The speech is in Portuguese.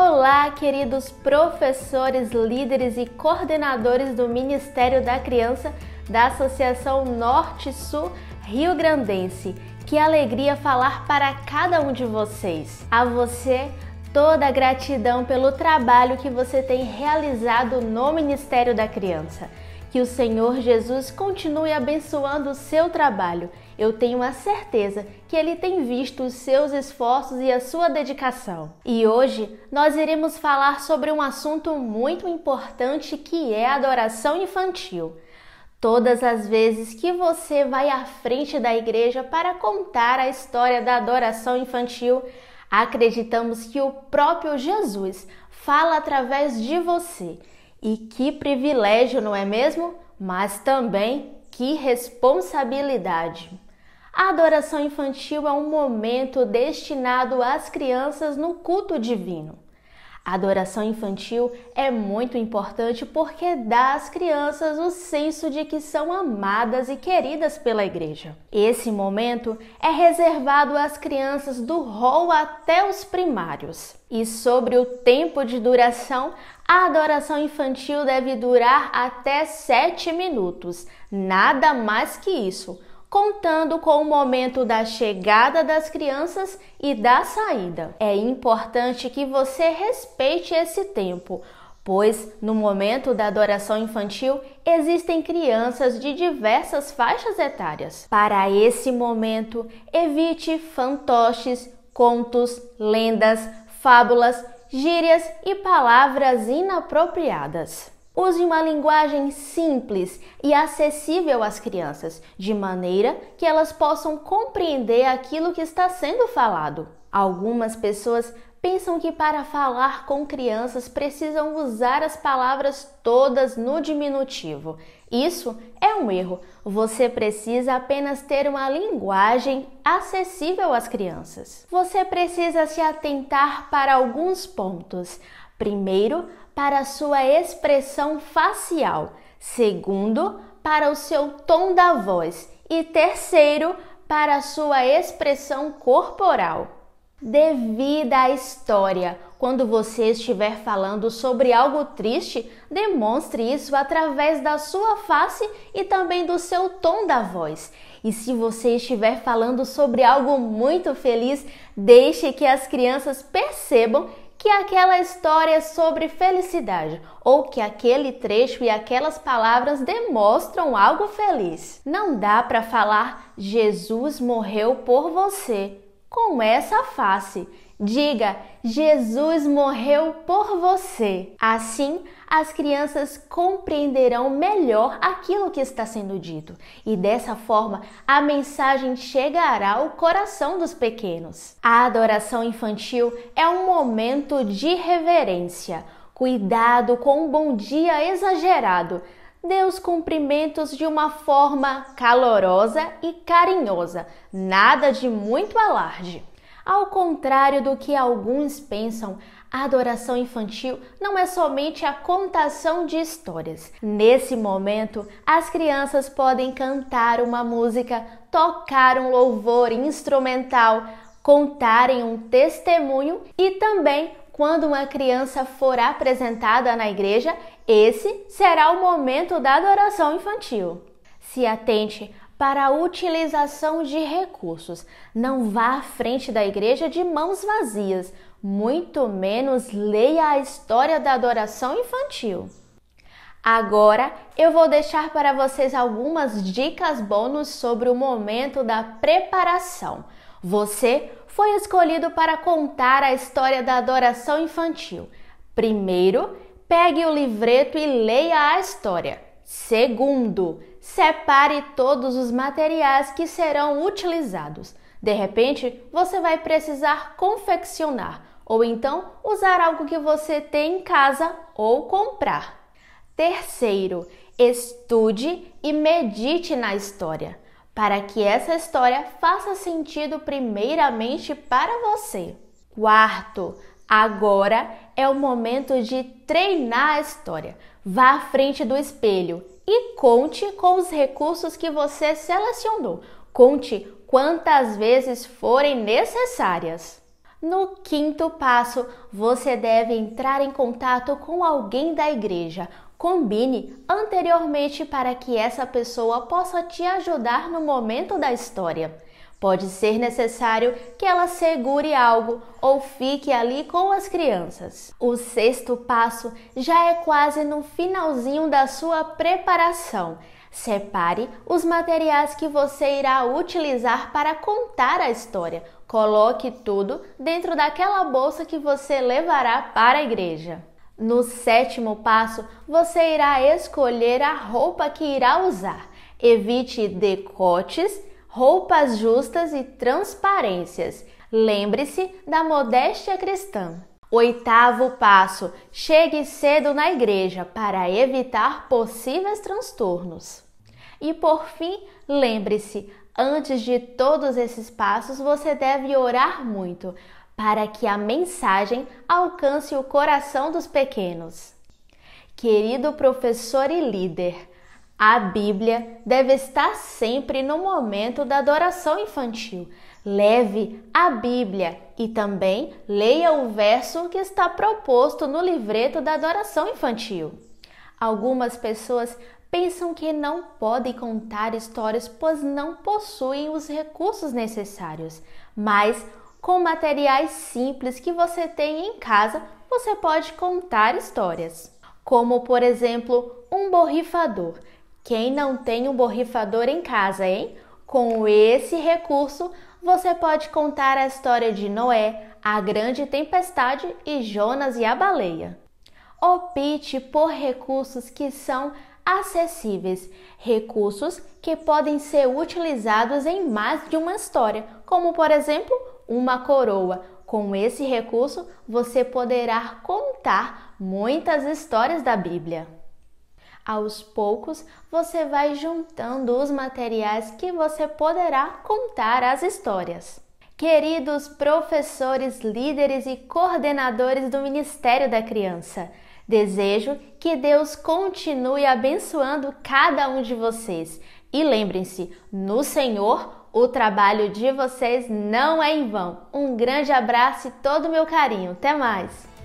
Olá, queridos professores, líderes e coordenadores do Ministério da Criança da Associação Norte-Sul Rio Grandense. Que alegria falar para cada um de vocês. A você, toda a gratidão pelo trabalho que você tem realizado no Ministério da Criança. Que o Senhor Jesus continue abençoando o seu trabalho. Eu tenho a certeza que Ele tem visto os seus esforços e a sua dedicação. E hoje nós iremos falar sobre um assunto muito importante que é a adoração infantil. Todas as vezes que você vai à frente da igreja para contar a história da adoração infantil, acreditamos que o próprio Jesus fala através de você e que privilégio, não é mesmo? Mas também que responsabilidade. A adoração infantil é um momento destinado às crianças no culto divino. A adoração infantil é muito importante porque dá às crianças o senso de que são amadas e queridas pela igreja. Esse momento é reservado às crianças do rol até os primários. E sobre o tempo de duração, a adoração infantil deve durar até 7 minutos, nada mais que isso contando com o momento da chegada das crianças e da saída. É importante que você respeite esse tempo, pois no momento da adoração infantil existem crianças de diversas faixas etárias. Para esse momento, evite fantoches, contos, lendas, fábulas, gírias e palavras inapropriadas. Use uma linguagem simples e acessível às crianças, de maneira que elas possam compreender aquilo que está sendo falado. Algumas pessoas pensam que para falar com crianças precisam usar as palavras todas no diminutivo. Isso é um erro. Você precisa apenas ter uma linguagem acessível às crianças. Você precisa se atentar para alguns pontos. Primeiro, para sua expressão facial, segundo, para o seu tom da voz e terceiro, para sua expressão corporal. Devido à história, quando você estiver falando sobre algo triste, demonstre isso através da sua face e também do seu tom da voz. E se você estiver falando sobre algo muito feliz, deixe que as crianças percebam que aquela história é sobre felicidade ou que aquele trecho e aquelas palavras demonstram algo feliz. Não dá para falar Jesus morreu por você com essa face Diga: Jesus morreu por você. Assim, as crianças compreenderão melhor aquilo que está sendo dito, e dessa forma a mensagem chegará ao coração dos pequenos. A adoração infantil é um momento de reverência. Cuidado com um bom dia exagerado. Dê os cumprimentos de uma forma calorosa e carinhosa, nada de muito alarde. Ao contrário do que alguns pensam, a adoração infantil não é somente a contação de histórias. Nesse momento, as crianças podem cantar uma música, tocar um louvor instrumental, contarem um testemunho e também quando uma criança for apresentada na igreja, esse será o momento da adoração infantil. Se atente para a utilização de recursos. Não vá à frente da igreja de mãos vazias, muito menos leia a história da adoração infantil. Agora eu vou deixar para vocês algumas dicas bônus sobre o momento da preparação. Você foi escolhido para contar a história da adoração infantil. Primeiro, pegue o livreto e leia a história. Segundo, separe todos os materiais que serão utilizados. De repente, você vai precisar confeccionar ou então usar algo que você tem em casa ou comprar. Terceiro, estude e medite na história, para que essa história faça sentido primeiramente para você. Quarto, Agora é o momento de treinar a história. Vá à frente do espelho e conte com os recursos que você selecionou. Conte quantas vezes forem necessárias. No quinto passo, você deve entrar em contato com alguém da igreja. Combine anteriormente para que essa pessoa possa te ajudar no momento da história. Pode ser necessário que ela segure algo ou fique ali com as crianças. O sexto passo já é quase no finalzinho da sua preparação. Separe os materiais que você irá utilizar para contar a história. Coloque tudo dentro daquela bolsa que você levará para a igreja. No sétimo passo, você irá escolher a roupa que irá usar. Evite decotes roupas justas e transparências. Lembre-se da modéstia cristã. Oitavo passo: chegue cedo na igreja para evitar possíveis transtornos. E por fim, lembre-se: antes de todos esses passos, você deve orar muito para que a mensagem alcance o coração dos pequenos. Querido professor e líder, a Bíblia deve estar sempre no momento da adoração infantil. Leve a Bíblia e também leia o verso que está proposto no livreto da adoração infantil. Algumas pessoas pensam que não podem contar histórias pois não possuem os recursos necessários, mas com materiais simples que você tem em casa, você pode contar histórias. Como, por exemplo, um borrifador quem não tem um borrifador em casa, hein? Com esse recurso, você pode contar a história de Noé, a grande tempestade e Jonas e a baleia. Opte por recursos que são acessíveis, recursos que podem ser utilizados em mais de uma história, como por exemplo, uma coroa. Com esse recurso, você poderá contar muitas histórias da Bíblia. Aos poucos, você vai juntando os materiais que você poderá contar as histórias. Queridos professores, líderes e coordenadores do Ministério da Criança, desejo que Deus continue abençoando cada um de vocês. E lembrem-se, no Senhor, o trabalho de vocês não é em vão. Um grande abraço e todo o meu carinho. Até mais!